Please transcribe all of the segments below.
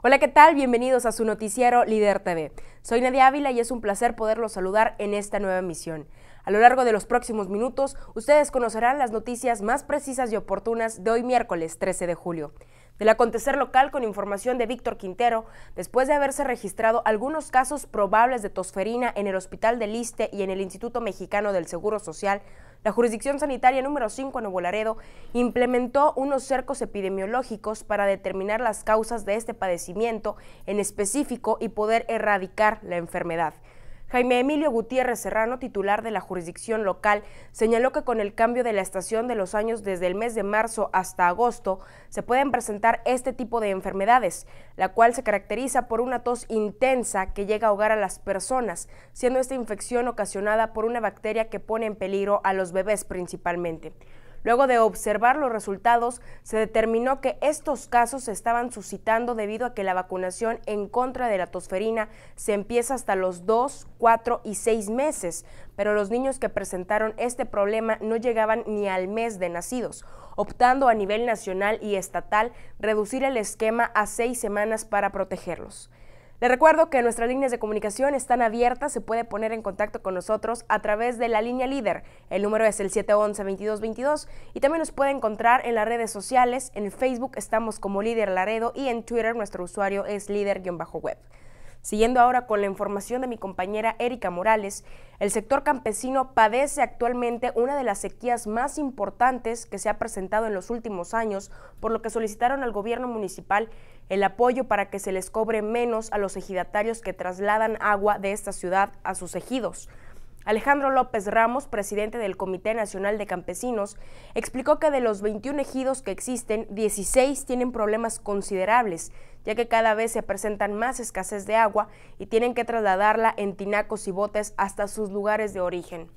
Hola, ¿qué tal? Bienvenidos a su noticiero Líder TV. Soy Nadia Ávila y es un placer poderlos saludar en esta nueva emisión. A lo largo de los próximos minutos, ustedes conocerán las noticias más precisas y oportunas de hoy miércoles 13 de julio. Del acontecer local con información de Víctor Quintero, después de haberse registrado algunos casos probables de tosferina en el Hospital del Liste y en el Instituto Mexicano del Seguro Social, la jurisdicción sanitaria número 5 en Nuevo Laredo implementó unos cercos epidemiológicos para determinar las causas de este padecimiento en específico y poder erradicar la enfermedad. Jaime Emilio Gutiérrez Serrano, titular de la jurisdicción local, señaló que con el cambio de la estación de los años desde el mes de marzo hasta agosto, se pueden presentar este tipo de enfermedades, la cual se caracteriza por una tos intensa que llega a ahogar a las personas, siendo esta infección ocasionada por una bacteria que pone en peligro a los bebés principalmente. Luego de observar los resultados, se determinó que estos casos se estaban suscitando debido a que la vacunación en contra de la tosferina se empieza hasta los 2, 4 y 6 meses, pero los niños que presentaron este problema no llegaban ni al mes de nacidos, optando a nivel nacional y estatal reducir el esquema a seis semanas para protegerlos. Le recuerdo que nuestras líneas de comunicación están abiertas, se puede poner en contacto con nosotros a través de la línea líder. El número es el 711-2222 y también nos puede encontrar en las redes sociales. En Facebook estamos como líder Laredo y en Twitter nuestro usuario es líder-web. Siguiendo ahora con la información de mi compañera Erika Morales, el sector campesino padece actualmente una de las sequías más importantes que se ha presentado en los últimos años, por lo que solicitaron al gobierno municipal el apoyo para que se les cobre menos a los ejidatarios que trasladan agua de esta ciudad a sus ejidos. Alejandro López Ramos, presidente del Comité Nacional de Campesinos, explicó que de los 21 ejidos que existen, 16 tienen problemas considerables, ya que cada vez se presentan más escasez de agua y tienen que trasladarla en tinacos y botes hasta sus lugares de origen.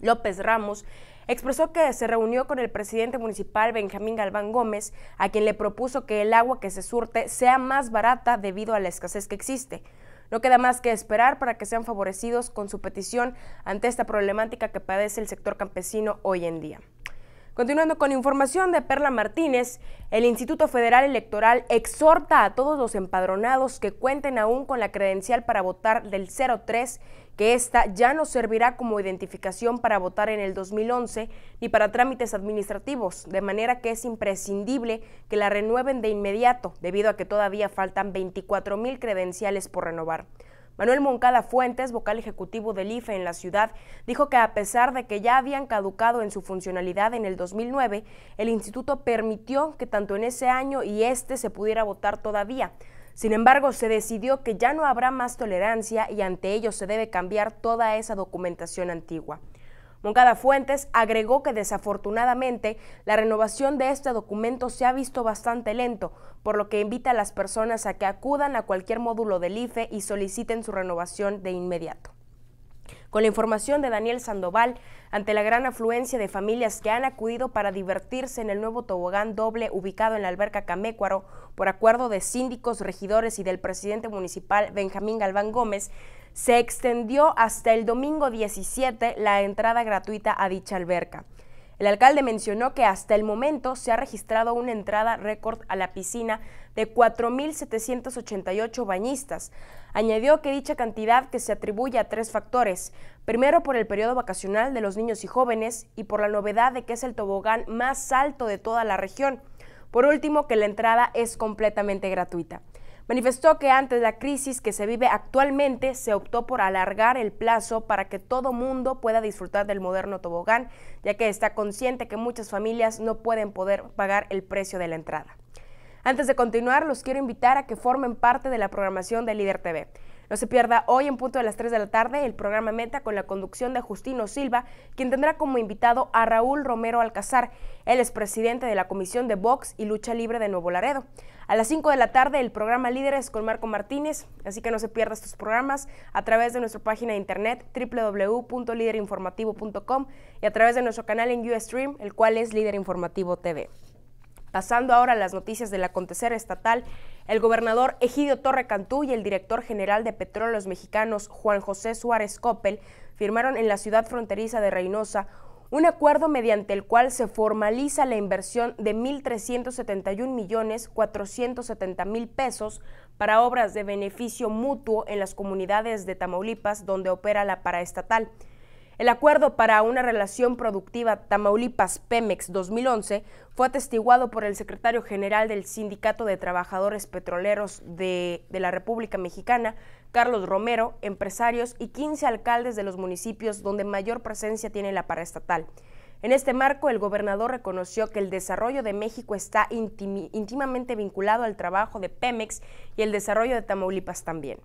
López Ramos expresó que se reunió con el presidente municipal Benjamín Galván Gómez, a quien le propuso que el agua que se surte sea más barata debido a la escasez que existe. No queda más que esperar para que sean favorecidos con su petición ante esta problemática que padece el sector campesino hoy en día. Continuando con información de Perla Martínez, el Instituto Federal Electoral exhorta a todos los empadronados que cuenten aún con la credencial para votar del 03 que esta ya no servirá como identificación para votar en el 2011 ni para trámites administrativos, de manera que es imprescindible que la renueven de inmediato, debido a que todavía faltan 24 mil credenciales por renovar. Manuel Moncada Fuentes, vocal ejecutivo del IFE en la ciudad, dijo que a pesar de que ya habían caducado en su funcionalidad en el 2009, el instituto permitió que tanto en ese año y este se pudiera votar todavía. Sin embargo, se decidió que ya no habrá más tolerancia y ante ello se debe cambiar toda esa documentación antigua. Moncada Fuentes agregó que desafortunadamente la renovación de este documento se ha visto bastante lento, por lo que invita a las personas a que acudan a cualquier módulo del IFE y soliciten su renovación de inmediato. Con la información de Daniel Sandoval, ante la gran afluencia de familias que han acudido para divertirse en el nuevo tobogán doble ubicado en la alberca Camécuaro, por acuerdo de síndicos, regidores y del presidente municipal Benjamín Galván Gómez, se extendió hasta el domingo 17 la entrada gratuita a dicha alberca. El alcalde mencionó que hasta el momento se ha registrado una entrada récord a la piscina de 4.788 bañistas. Añadió que dicha cantidad que se atribuye a tres factores. Primero por el periodo vacacional de los niños y jóvenes y por la novedad de que es el tobogán más alto de toda la región. Por último, que la entrada es completamente gratuita. Manifestó que antes de la crisis que se vive actualmente se optó por alargar el plazo para que todo mundo pueda disfrutar del moderno tobogán, ya que está consciente que muchas familias no pueden poder pagar el precio de la entrada. Antes de continuar, los quiero invitar a que formen parte de la programación de Líder TV. No se pierda hoy en punto de las 3 de la tarde el programa Meta con la conducción de Justino Silva, quien tendrá como invitado a Raúl Romero Alcázar. Él es presidente de la Comisión de Box y Lucha Libre de Nuevo Laredo. A las 5 de la tarde el programa Líderes con Marco Martínez, así que no se pierda estos programas a través de nuestra página de internet www.liderinformativo.com y a través de nuestro canal en Ustream, el cual es Líder Informativo TV. Pasando ahora a las noticias del acontecer estatal, el gobernador Egidio Torre Cantú y el director general de Petróleos Mexicanos, Juan José Suárez Coppel, firmaron en la ciudad fronteriza de Reynosa un acuerdo mediante el cual se formaliza la inversión de 1.371 millones 470 mil pesos para obras de beneficio mutuo en las comunidades de Tamaulipas donde opera la paraestatal. El acuerdo para una relación productiva Tamaulipas-Pemex 2011 fue atestiguado por el secretario general del Sindicato de Trabajadores Petroleros de, la República Mexicana, Carlos Romero, empresarios y 15 alcaldes de los municipios donde mayor presencia tiene la paraestatal. En este marco, el gobernador reconoció que el desarrollo de México está íntimamente vinculado al trabajo de Pemex y el desarrollo de Tamaulipas también.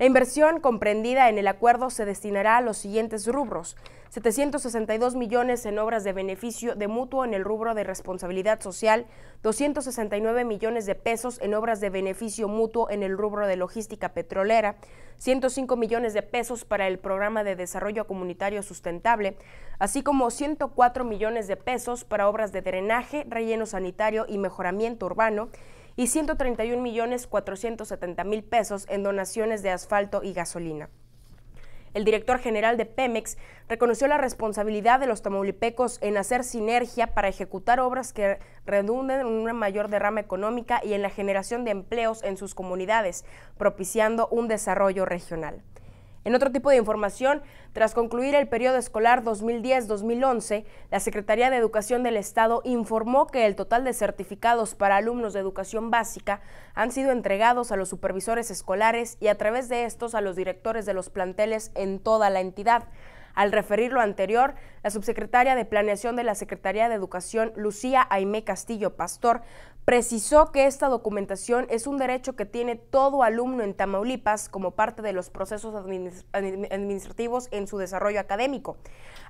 La inversión comprendida en el acuerdo se destinará a los siguientes rubros. 762 millones en obras de beneficio de mutuo en el rubro de responsabilidad social, 269 millones de pesos en obras de beneficio mutuo en el rubro de logística petrolera, 105 millones de pesos para el programa de desarrollo comunitario sustentable, así como 104 millones de pesos para obras de drenaje, relleno sanitario y mejoramiento urbano, y 131 millones 470 mil pesos en donaciones de asfalto y gasolina. El director general de Pemex reconoció la responsabilidad de los tamaulipecos en hacer sinergia para ejecutar obras que redunden en una mayor derrama económica y en la generación de empleos en sus comunidades, propiciando un desarrollo regional. En otro tipo de información, tras concluir el periodo escolar 2010-2011, la Secretaría de Educación del Estado informó que el total de certificados para alumnos de educación básica han sido entregados a los supervisores escolares y a través de estos a los directores de los planteles en toda la entidad. Al referir lo anterior, la subsecretaria de Planeación de la Secretaría de Educación, Lucía Jaime Castillo Pastor, precisó que esta documentación es un derecho que tiene todo alumno en Tamaulipas como parte de los procesos administrativos en su desarrollo académico.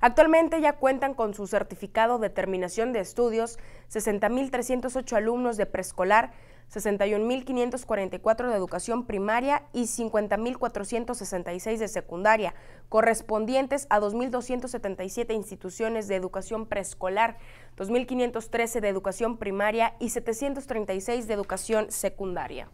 Actualmente ya cuentan con su certificado de terminación de estudios 60.308 alumnos de preescolar, 61.544 de educación primaria y 50.466 de secundaria, correspondientes a 2.277 instituciones de educación preescolar, 2.513 de educación primaria y 736 de educación secundaria.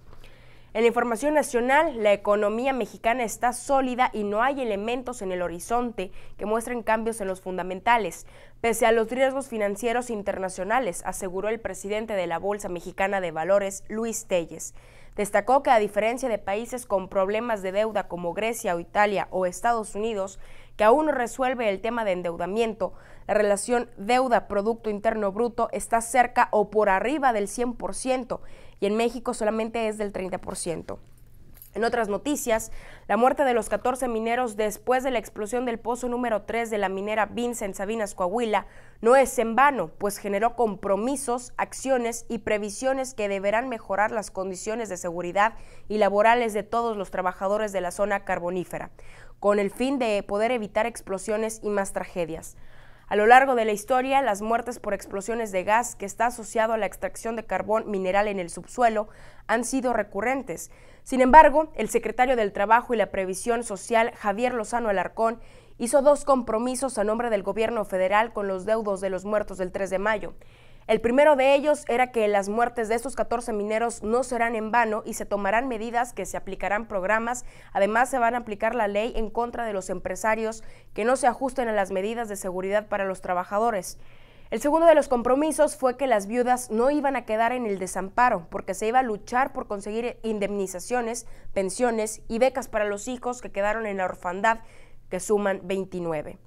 En la información nacional, la economía mexicana está sólida y no hay elementos en el horizonte que muestren cambios en los fundamentales pese a los riesgos financieros internacionales, aseguró el presidente de la Bolsa Mexicana de Valores, Luis Telles. Destacó que a diferencia de países con problemas de deuda como Grecia o Italia o Estados Unidos, que aún no resuelve el tema de endeudamiento, la relación deuda-producto interno bruto está cerca o por arriba del 100% y en México solamente es del 30%. En otras noticias, la muerte de los 14 mineros después de la explosión del pozo número 3 de la minera Vincent Sabinas Coahuila no es en vano, pues generó compromisos, acciones y previsiones que deberán mejorar las condiciones de seguridad y laborales de todos los trabajadores de la zona carbonífera, con el fin de poder evitar explosiones y más tragedias. A lo largo de la historia, las muertes por explosiones de gas que está asociado a la extracción de carbón mineral en el subsuelo han sido recurrentes. Sin embargo, el secretario del Trabajo y la Previsión Social, Javier Lozano Alarcón, hizo dos compromisos a nombre del gobierno federal con los deudos de los muertos del 3 de mayo. El primero de ellos era que las muertes de estos 14 mineros no serán en vano y se tomarán medidas que se aplicarán programas. Además, se van a aplicar la ley en contra de los empresarios que no se ajusten a las medidas de seguridad para los trabajadores. El segundo de los compromisos fue que las viudas no iban a quedar en el desamparo, porque se iba a luchar por conseguir indemnizaciones, pensiones y becas para los hijos que quedaron en la orfandad, que suman 29.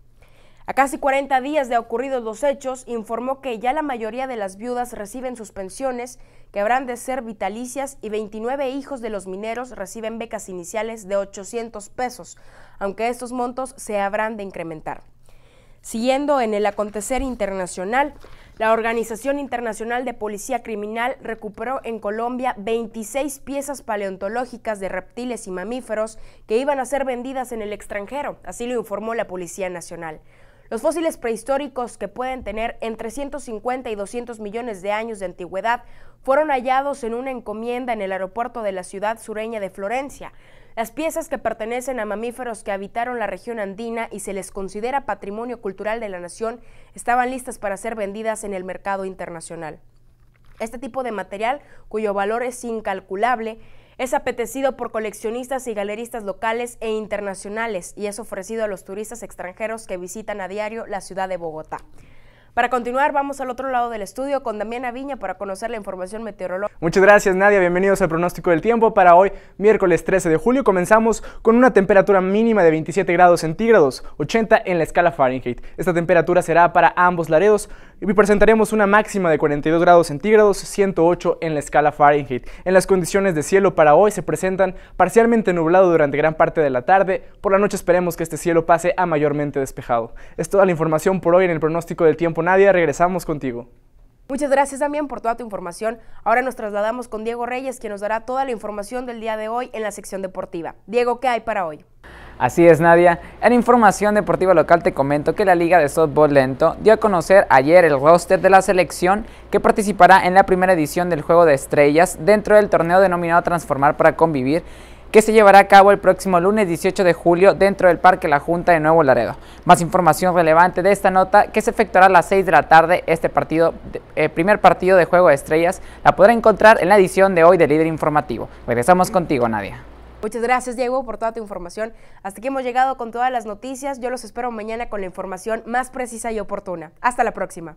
A casi 40 días de ocurridos los hechos, informó que ya la mayoría de las viudas reciben sus pensiones, que habrán de ser vitalicias, y 29 hijos de los mineros reciben becas iniciales de 800 pesos, aunque estos montos se habrán de incrementar. Siguiendo en el acontecer internacional, la Organización Internacional de Policía Criminal recuperó en Colombia 26 piezas paleontológicas de reptiles y mamíferos que iban a ser vendidas en el extranjero, así lo informó la Policía Nacional. Los fósiles prehistóricos que pueden tener entre 150 y 200 millones de años de antigüedad fueron hallados en una encomienda en el aeropuerto de la ciudad sureña de Florencia. Las piezas que pertenecen a mamíferos que habitaron la región andina y se les considera patrimonio cultural de la nación estaban listas para ser vendidas en el mercado internacional. Este tipo de material, cuyo valor es incalculable, es apetecido por coleccionistas y galeristas locales e internacionales y es ofrecido a los turistas extranjeros que visitan a diario la ciudad de Bogotá. Para continuar, vamos al otro lado del estudio con Damiana Viña para conocer la información meteorológica. Muchas gracias, Nadia. Bienvenidos al pronóstico del tiempo para hoy, miércoles 13 de julio. Comenzamos con una temperatura mínima de 27 grados centígrados, 80 en la escala Fahrenheit. Esta temperatura será para ambos laredos, y presentaremos una máxima de 42 grados centígrados, 108 en la escala Fahrenheit. En las condiciones de cielo para hoy se presentan parcialmente nublado durante gran parte de la tarde, por la noche esperemos que este cielo pase a mayormente despejado. Es toda la información por hoy en el pronóstico del tiempo Nadia, regresamos contigo. Muchas gracias también por toda tu información. Ahora nos trasladamos con Diego Reyes, quien nos dará toda la información del día de hoy en la sección deportiva. Diego, ¿qué hay para hoy? Así es, Nadia. En información deportiva local te comento que la Liga de Softball Lento dio a conocer ayer el roster de la selección que participará en la primera edición del Juego de Estrellas dentro del torneo denominado Transformar para Convivir que se llevará a cabo el próximo lunes 18 de julio dentro del Parque La Junta de Nuevo Laredo. Más información relevante de esta nota que se efectuará a las 6 de la tarde este partido, el eh, primer partido de Juego de Estrellas, la podrá encontrar en la edición de hoy de Líder Informativo. Regresamos contigo, Nadia. Muchas gracias Diego por toda tu información. Hasta aquí hemos llegado con todas las noticias. Yo los espero mañana con la información más precisa y oportuna. Hasta la próxima.